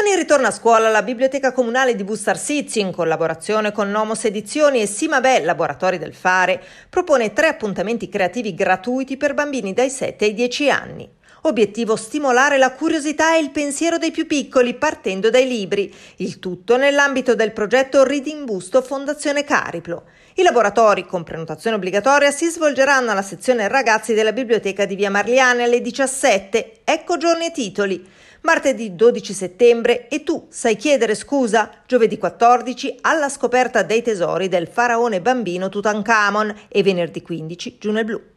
Con il ritorno a scuola, la Biblioteca Comunale di Bustarsizzi, in collaborazione con Nomos Edizioni e Simabè Laboratori del Fare, propone tre appuntamenti creativi gratuiti per bambini dai 7 ai 10 anni. Obiettivo stimolare la curiosità e il pensiero dei più piccoli partendo dai libri, il tutto nell'ambito del progetto Reading Busto Fondazione Cariplo. I laboratori con prenotazione obbligatoria si svolgeranno alla sezione ragazzi della biblioteca di Via Marliana alle 17. Ecco giorni e titoli. Martedì 12 settembre e tu sai chiedere scusa? Giovedì 14 alla scoperta dei tesori del faraone bambino Tutankhamon e venerdì 15 giù nel blu.